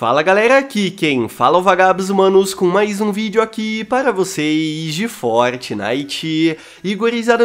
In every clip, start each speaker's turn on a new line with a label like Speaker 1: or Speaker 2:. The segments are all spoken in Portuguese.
Speaker 1: Fala galera, aqui quem fala é o Vagabos Humanos com mais um vídeo aqui para vocês de Fortnite. E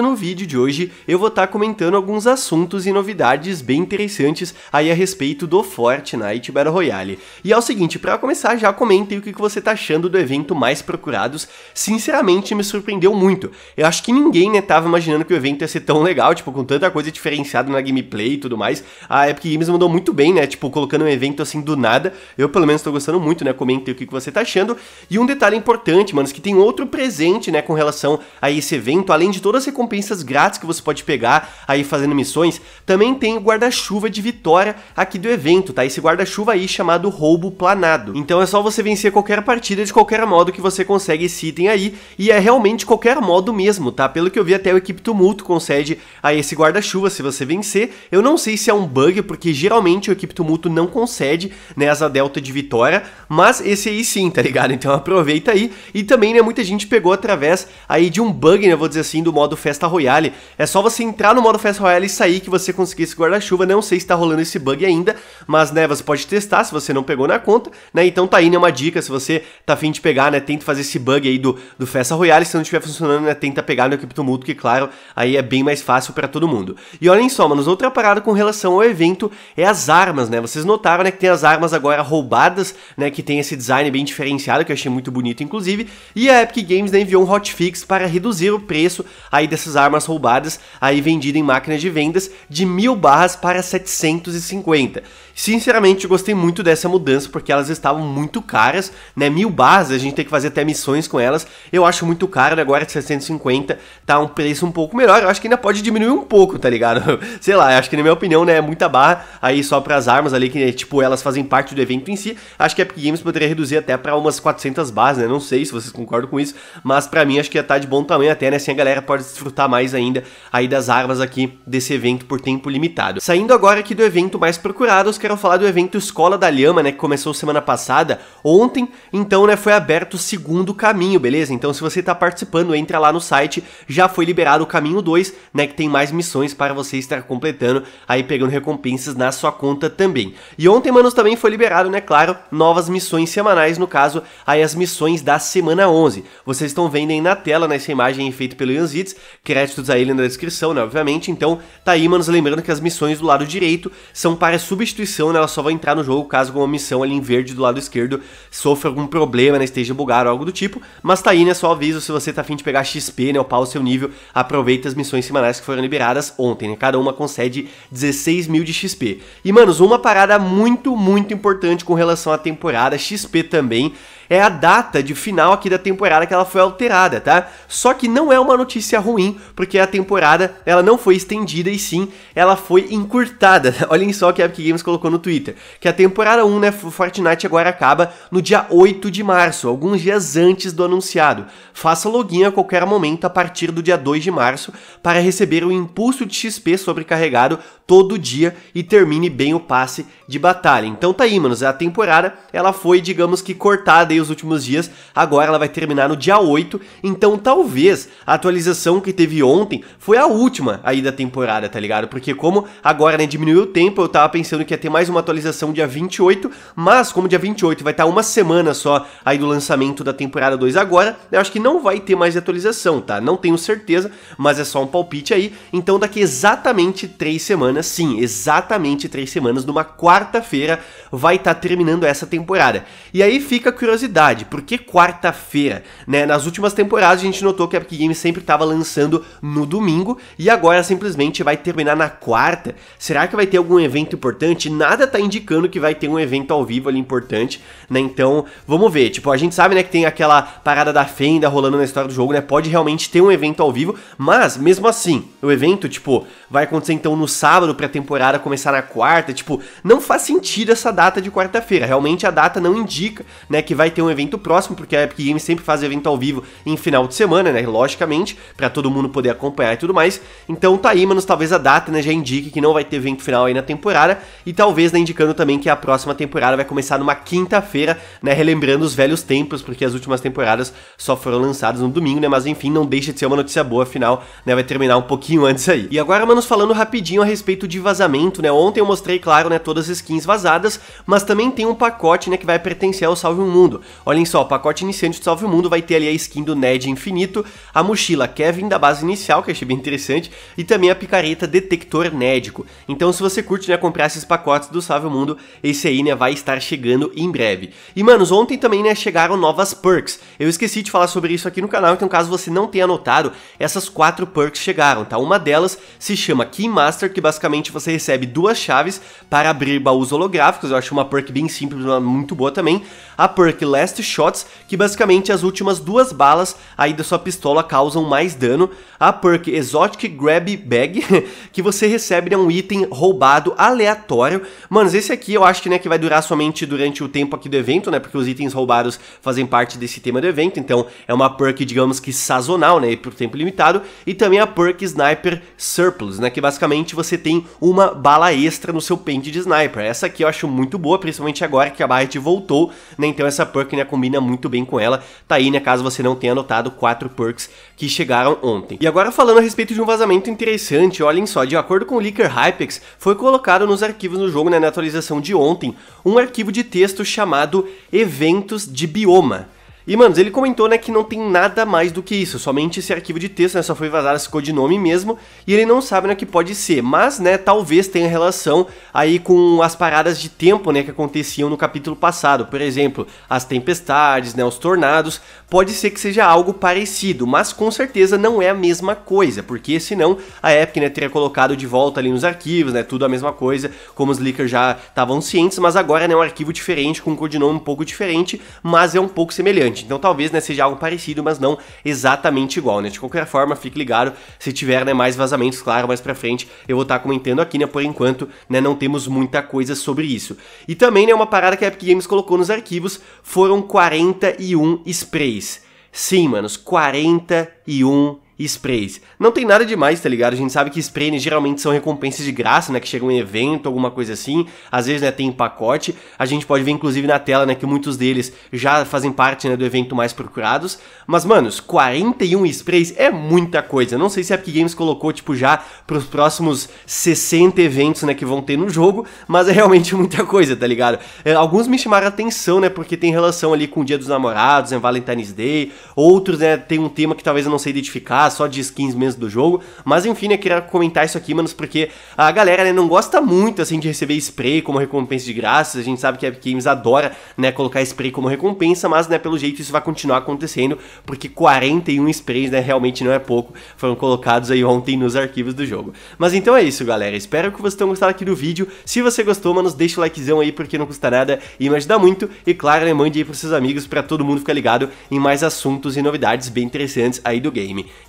Speaker 1: no vídeo de hoje eu vou estar tá comentando alguns assuntos e novidades bem interessantes aí a respeito do Fortnite Battle Royale. E é o seguinte, para começar já comentem o que, que você tá achando do evento Mais Procurados, sinceramente me surpreendeu muito. Eu acho que ninguém né tava imaginando que o evento ia ser tão legal, tipo com tanta coisa diferenciada na gameplay e tudo mais. A Epic Games mandou muito bem né, tipo colocando um evento assim do nada, eu eu, pelo menos, tô gostando muito, né? Comente o que, que você tá achando. E um detalhe importante, manos, que tem outro presente, né, com relação a esse evento, além de todas as recompensas grátis que você pode pegar aí fazendo missões, também tem o guarda-chuva de vitória aqui do evento, tá? Esse guarda-chuva aí chamado roubo planado. Então é só você vencer qualquer partida de qualquer modo que você consegue esse item aí, e é realmente qualquer modo mesmo, tá? Pelo que eu vi até o Equipe Tumulto concede a esse guarda-chuva se você vencer. Eu não sei se é um bug, porque geralmente o Equipe Tumulto não concede, né, as Delta de vitória, mas esse aí sim, tá ligado? Então aproveita aí. E também, né, muita gente pegou através aí de um bug, né, vou dizer assim, do modo Festa Royale. É só você entrar no modo Festa Royale e sair que você conseguir esse guarda-chuva. Não sei se tá rolando esse bug ainda, mas, né, você pode testar se você não pegou na conta, né? Então tá aí, né, uma dica, se você tá afim de pegar, né, tenta fazer esse bug aí do, do Festa Royale. Se não estiver funcionando, né, tenta pegar no Criptomuto, que claro, aí é bem mais fácil para todo mundo. E olhem só, manos, outra parada com relação ao evento é as armas, né? Vocês notaram, né, que tem as armas agora rolando roubadas, né, que tem esse design bem diferenciado, que eu achei muito bonito inclusive, e a Epic Games né, enviou um hotfix para reduzir o preço aí dessas armas roubadas, aí vendidas em máquinas de vendas, de mil barras para 750. Sinceramente, gostei muito dessa mudança porque elas estavam muito caras, né? Mil bases, a gente tem que fazer até missões com elas. Eu acho muito caro, agora é de 750 tá um preço um pouco melhor. Eu acho que ainda pode diminuir um pouco, tá ligado? Sei lá, acho que na minha opinião, né? É muita barra aí só para as armas ali, que né, tipo elas fazem parte do evento em si. Acho que a Epic Games poderia reduzir até para umas 400 bases, né? Não sei se vocês concordam com isso, mas para mim acho que ia estar tá de bom tamanho até, né? Assim a galera pode desfrutar mais ainda aí das armas aqui desse evento por tempo limitado. Saindo agora aqui do evento mais procurado, os quero falar do evento Escola da Lhama, né, que começou semana passada, ontem, então, né, foi aberto o segundo caminho, beleza? Então, se você tá participando, entra lá no site, já foi liberado o caminho 2, né, que tem mais missões para você estar completando, aí pegando recompensas na sua conta também. E ontem, manos, também foi liberado, né, claro, novas missões semanais, no caso, aí as missões da semana 11. Vocês estão vendo aí na tela, nessa né, imagem feita pelo Yanzits, créditos a ele na descrição, né, obviamente, então, tá aí, manos, lembrando que as missões do lado direito são para substituição missão, né, ela só vai entrar no jogo caso alguma missão ali em verde do lado esquerdo sofra algum problema, né, esteja bugado ou algo do tipo. Mas tá aí, né, só aviso se você tá afim de pegar XP, né, upar o seu nível, aproveita as missões semanais que foram liberadas ontem, né, cada uma concede 16 mil de XP. E, manos, uma parada muito, muito importante com relação à temporada, XP também, é a data de final aqui da temporada que ela foi alterada, tá? Só que não é uma notícia ruim, porque a temporada ela não foi estendida e sim ela foi encurtada. Olhem só o que a Epic Games colocou no Twitter, que a temporada 1, né, Fortnite agora acaba no dia 8 de março, alguns dias antes do anunciado. Faça login a qualquer momento a partir do dia 2 de março para receber o um impulso de XP sobrecarregado todo dia e termine bem o passe de batalha. Então tá aí, manos, a temporada ela foi, digamos que cortada aí os últimos dias, agora ela vai terminar no dia 8, então talvez a atualização que teve ontem foi a última aí da temporada, tá ligado? Porque como agora, né, diminuiu o tempo, eu tava pensando que ia ter mais uma atualização dia 28, mas como dia 28 vai estar tá uma semana só aí do lançamento da temporada 2 agora, eu acho que não vai ter mais atualização, tá? Não tenho certeza, mas é só um palpite aí, então daqui exatamente 3 semanas, sim, exatamente 3 semanas, numa quarta-feira, vai estar tá terminando essa temporada. E aí fica a curiosidade curiosidade, por que quarta-feira? Né? Nas últimas temporadas a gente notou que a Epic Games sempre estava lançando no domingo e agora simplesmente vai terminar na quarta. Será que vai ter algum evento importante? Nada tá indicando que vai ter um evento ao vivo ali importante, né? Então, vamos ver. Tipo, a gente sabe, né, que tem aquela parada da fenda rolando na história do jogo, né? Pode realmente ter um evento ao vivo, mas mesmo assim, o evento, tipo, vai acontecer então no sábado pra temporada começar na quarta, tipo, não faz sentido essa data de quarta-feira. Realmente a data não indica, né, que vai ter um evento próximo, porque a Epic Games sempre faz evento ao vivo em final de semana, né? Logicamente, para todo mundo poder acompanhar e tudo mais. Então tá aí, manos, talvez a data, né, já indique que não vai ter evento final aí na temporada. E talvez, né, indicando também que a próxima temporada vai começar numa quinta-feira, né? Relembrando os velhos tempos, porque as últimas temporadas só foram lançadas no domingo, né? Mas enfim, não deixa de ser uma notícia boa, afinal, né? Vai terminar um pouquinho antes aí. E agora, manos, falando rapidinho a respeito de vazamento, né? Ontem eu mostrei, claro, né, todas as skins vazadas, mas também tem um pacote, né, que vai pertencer ao Salve o Mundo. Olhem só, o pacote iniciante do Salve o Mundo vai ter ali a skin do Ned Infinito, a mochila Kevin da base inicial, que achei bem interessante, e também a picareta Detector Nédico. Então se você curte, né, comprar esses pacotes do Salve o Mundo, esse aí, né, vai estar chegando em breve. E, manos, ontem também, né, chegaram novas perks. Eu esqueci de falar sobre isso aqui no canal, então caso você não tenha notado essas quatro perks chegaram, tá? Uma delas se chama Keymaster, que basicamente você recebe duas chaves para abrir baús holográficos, eu acho uma perk bem simples, muito boa também. A perk Last Shots, que basicamente as últimas duas balas aí da sua pistola causam mais dano, a perk Exotic Grab Bag, que você recebe né, um item roubado aleatório. mano esse aqui eu acho que, né, que vai durar somente durante o tempo aqui do evento, né, porque os itens roubados fazem parte desse tema do evento, então é uma perk, digamos que sazonal, né, por tempo limitado, e também a perk Sniper Surplus, né, que basicamente você tem uma bala extra no seu pente de sniper. Essa aqui eu acho muito boa, principalmente agora que a Barret voltou, né, então essa perk que né, combina muito bem com ela. Tá aí, né, caso você não tenha anotado, quatro perks que chegaram ontem. E agora falando a respeito de um vazamento interessante, olhem só, de acordo com o Leaker Hypex, foi colocado nos arquivos do jogo, né, na atualização de ontem, um arquivo de texto chamado Eventos de Bioma. E, mano, ele comentou, né, que não tem nada mais do que isso, somente esse arquivo de texto, né, só foi vazado esse codinome mesmo, e ele não sabe, né, que pode ser, mas, né, talvez tenha relação aí com as paradas de tempo, né, que aconteciam no capítulo passado, por exemplo, as tempestades, né, os tornados, pode ser que seja algo parecido, mas com certeza não é a mesma coisa, porque senão a Epic, né, teria colocado de volta ali nos arquivos, né, tudo a mesma coisa, como os leakers já estavam cientes, mas agora, né, é um arquivo diferente, com um codinome um pouco diferente, mas é um pouco semelhante bastante. Então talvez né, seja algo parecido, mas não exatamente igual, né? De qualquer forma, fique ligado. Se tiver né, mais vazamentos, claro, mais pra frente eu vou estar tá comentando aqui, né? Por enquanto, né, não temos muita coisa sobre isso. E também, né, uma parada que a Epic Games colocou nos arquivos foram 41 sprays. Sim, manos, 41 sprays. Não tem nada demais, tá ligado? A gente sabe que sprays né, geralmente são recompensas de graça, né? Que chegam em evento, alguma coisa assim. Às vezes, né, tem em pacote. A gente pode ver, inclusive, na tela, né, que muitos deles já fazem parte, né, do evento mais procurados. Mas, manos, 41 sprays é muita coisa. Não sei se a Epic Games colocou, tipo, já pros próximos 60 eventos, né, que vão ter no jogo, mas é realmente muita coisa, tá ligado? É, alguns me chamaram a atenção, né, porque tem relação ali com o Dia dos Namorados, né, Valentine's Day. Outros, né, tem um tema que talvez eu não sei identificar ah, só de skins mesmo do jogo. Mas enfim, eu né, queria comentar isso aqui, manos, porque a galera, né, não gosta muito, assim, de receber spray como recompensa de graça. A gente sabe que a Epic Games adora, né, colocar spray como recompensa, mas, né, pelo jeito isso vai continuar acontecendo, porque 41 sprays, né, realmente não é pouco, foram colocados aí ontem nos arquivos do jogo. Mas então é isso, galera. Espero que vocês tenham gostado aqui do vídeo. Se você gostou, manos, deixa o likezão aí, porque não custa nada e me ajuda muito. E claro, né, mande aí pros seus amigos para todo mundo ficar ligado em mais assuntos e novidades bem interessantes aí do game.